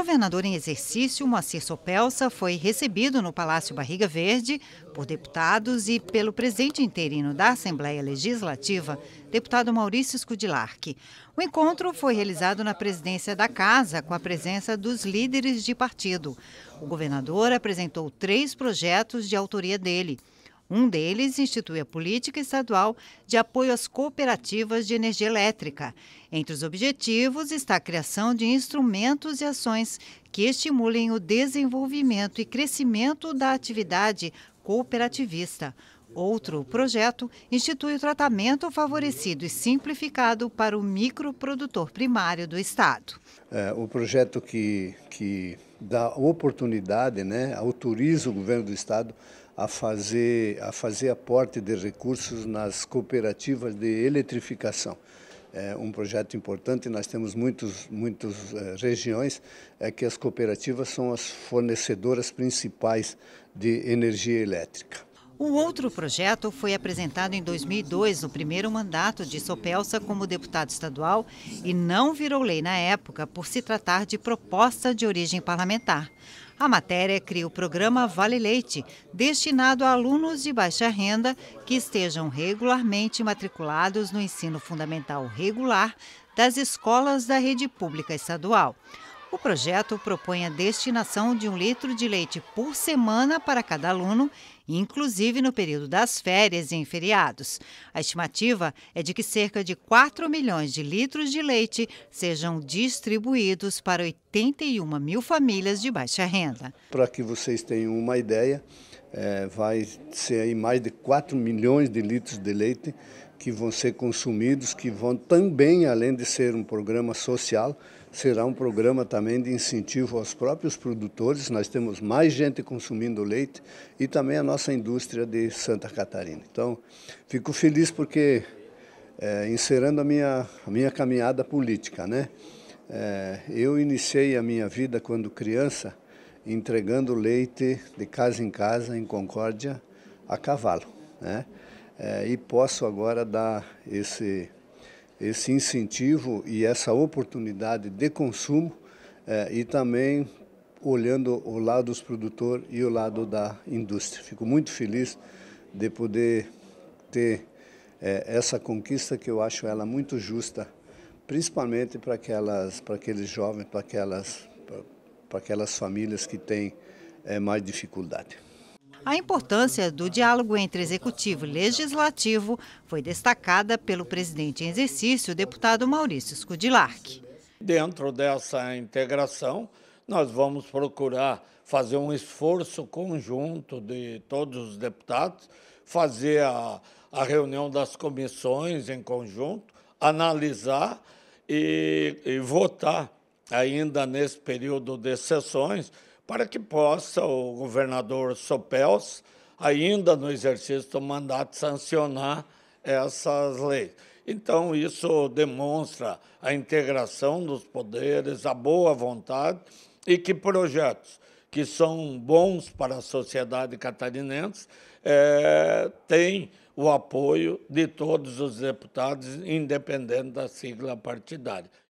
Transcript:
governador em exercício, Moacir Sopelsa, foi recebido no Palácio Barriga Verde por deputados e pelo presidente interino da Assembleia Legislativa, deputado Maurício Scudilarque. O encontro foi realizado na presidência da Casa, com a presença dos líderes de partido. O governador apresentou três projetos de autoria dele. Um deles institui a política estadual de apoio às cooperativas de energia elétrica. Entre os objetivos está a criação de instrumentos e ações que estimulem o desenvolvimento e crescimento da atividade cooperativista. Outro projeto institui o tratamento favorecido e simplificado para o microprodutor primário do Estado. É, o projeto que, que dá oportunidade, né, autoriza o governo do Estado a fazer, a fazer aporte de recursos nas cooperativas de eletrificação. É um projeto importante, nós temos muitas muitos, muitos é, regiões é, que as cooperativas são as fornecedoras principais de energia elétrica. O outro projeto foi apresentado em 2002, no primeiro mandato de Sopelsa como deputado estadual, e não virou lei na época por se tratar de proposta de origem parlamentar. A matéria cria o programa Vale Leite, destinado a alunos de baixa renda que estejam regularmente matriculados no ensino fundamental regular das escolas da rede pública estadual. O projeto propõe a destinação de um litro de leite por semana para cada aluno, inclusive no período das férias e em feriados. A estimativa é de que cerca de 4 milhões de litros de leite sejam distribuídos para 81 mil famílias de baixa renda. Para que vocês tenham uma ideia, é, vai ser aí mais de 4 milhões de litros de leite que vão ser consumidos, que vão também, além de ser um programa social, será um programa também de incentivo aos próprios produtores. Nós temos mais gente consumindo leite e também a nossa indústria de Santa Catarina. Então, fico feliz porque, é, a minha, a minha caminhada política, né? É, eu iniciei a minha vida quando criança entregando leite de casa em casa, em Concórdia, a cavalo, né? é, e posso agora dar esse, esse incentivo e essa oportunidade de consumo é, e também olhando o lado dos produtores e o lado da indústria. Fico muito feliz de poder ter é, essa conquista que eu acho ela muito justa, principalmente para aquelas, para aqueles jovens, para aquelas, para aquelas famílias que têm é, mais dificuldade. A importância do diálogo entre executivo e legislativo foi destacada pelo presidente em exercício, deputado Maurício Scudilac. Dentro dessa integração, nós vamos procurar fazer um esforço conjunto de todos os deputados, fazer a, a reunião das comissões em conjunto, analisar e, e votar ainda nesse período de sessões para que possa o governador Sopels, ainda no exercício do mandato, sancionar essas leis. Então, isso demonstra a integração dos poderes, a boa vontade e que projetos que são bons para a sociedade catarinense é, têm o apoio de todos os deputados, independente da sigla partidária.